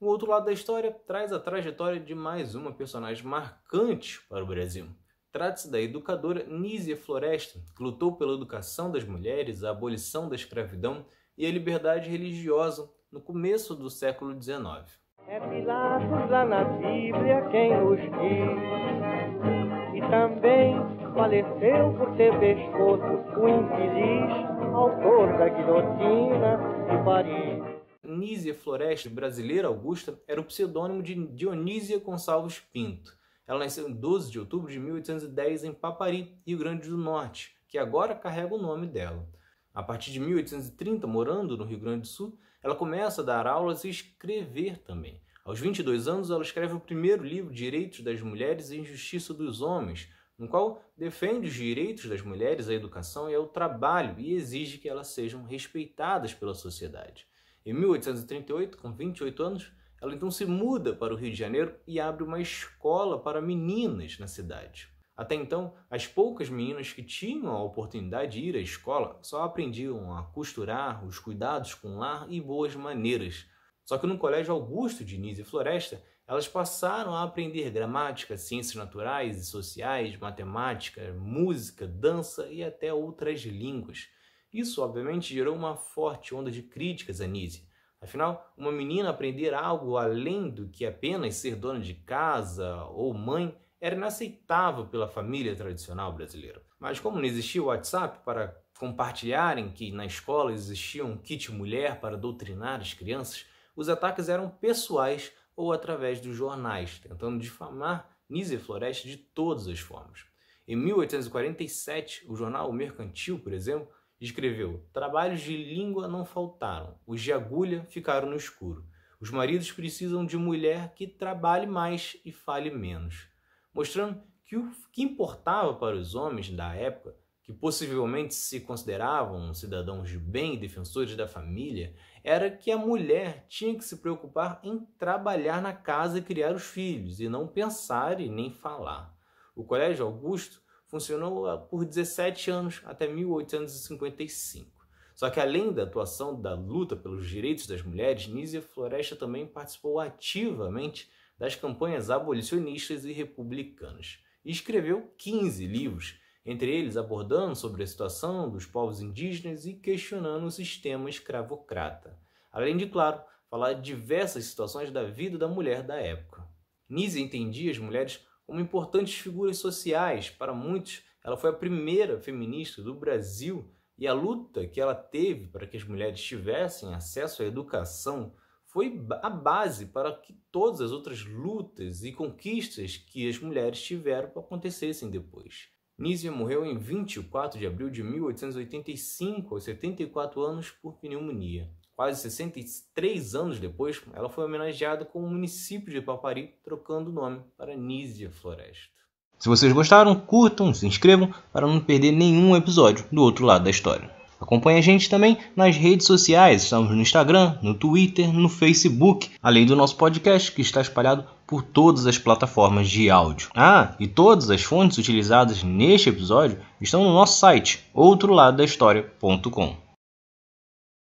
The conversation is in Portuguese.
O outro lado da história traz a trajetória de mais uma personagem marcante para o Brasil. Trata-se da educadora Nízia Floresta, que lutou pela educação das mulheres, a abolição da escravidão e a liberdade religiosa no começo do século XIX. É Pilatos lá na Bíblia quem nos diz E também faleceu por ter pescoço o infeliz Autor da guilhotina de Paris Nízia Floresta, brasileira Augusta, era o pseudônimo de Dionísia Gonçalves Pinto. Ela nasceu em 12 de outubro de 1810 em Papari, Rio Grande do Norte, que agora carrega o nome dela. A partir de 1830, morando no Rio Grande do Sul, ela começa a dar aulas e escrever também. Aos 22 anos, ela escreve o primeiro livro Direitos das Mulheres e Injustiça dos Homens, no qual defende os direitos das mulheres à educação e ao trabalho e exige que elas sejam respeitadas pela sociedade. Em 1838, com 28 anos, ela então se muda para o Rio de Janeiro e abre uma escola para meninas na cidade. Até então, as poucas meninas que tinham a oportunidade de ir à escola só aprendiam a costurar, os cuidados com o lar e boas maneiras. Só que no Colégio Augusto Diniz e Floresta, elas passaram a aprender gramática, ciências naturais e sociais, matemática, música, dança e até outras línguas. Isso, obviamente, gerou uma forte onda de críticas a Nise. Afinal, uma menina aprender algo além do que apenas ser dona de casa ou mãe era inaceitável pela família tradicional brasileira. Mas como não existia o WhatsApp para compartilharem que na escola existia um kit mulher para doutrinar as crianças, os ataques eram pessoais ou através dos jornais, tentando difamar Nise Floresta de todas as formas. Em 1847, o jornal Mercantil, por exemplo, Escreveu: Trabalhos de língua não faltaram, os de agulha ficaram no escuro. Os maridos precisam de mulher que trabalhe mais e fale menos. Mostrando que o que importava para os homens da época, que possivelmente se consideravam cidadãos de bem e defensores da família, era que a mulher tinha que se preocupar em trabalhar na casa e criar os filhos, e não pensar e nem falar. O Colégio Augusto funcionou ah, por 17 anos, até 1855. Só que além da atuação da luta pelos direitos das mulheres, Nízia Floresta também participou ativamente das campanhas abolicionistas e republicanas e escreveu 15 livros, entre eles abordando sobre a situação dos povos indígenas e questionando o sistema escravocrata. Além de, claro, falar de diversas situações da vida da mulher da época. Nízia entendia as mulheres como importantes figuras sociais. Para muitos, ela foi a primeira feminista do Brasil e a luta que ela teve para que as mulheres tivessem acesso à educação foi a base para que todas as outras lutas e conquistas que as mulheres tiveram acontecessem depois. Nízia morreu em 24 de abril de 1885, aos 74 anos, por pneumonia. Quase 63 anos depois, ela foi homenageada com o município de Papari, trocando o nome para Nízia Floresta. Se vocês gostaram, curtam, se inscrevam para não perder nenhum episódio do outro lado da história. Acompanhe a gente também nas redes sociais, estamos no Instagram, no Twitter, no Facebook, além do nosso podcast que está espalhado por todas as plataformas de áudio. Ah, e todas as fontes utilizadas neste episódio estão no nosso site, outroladodahistoria.com.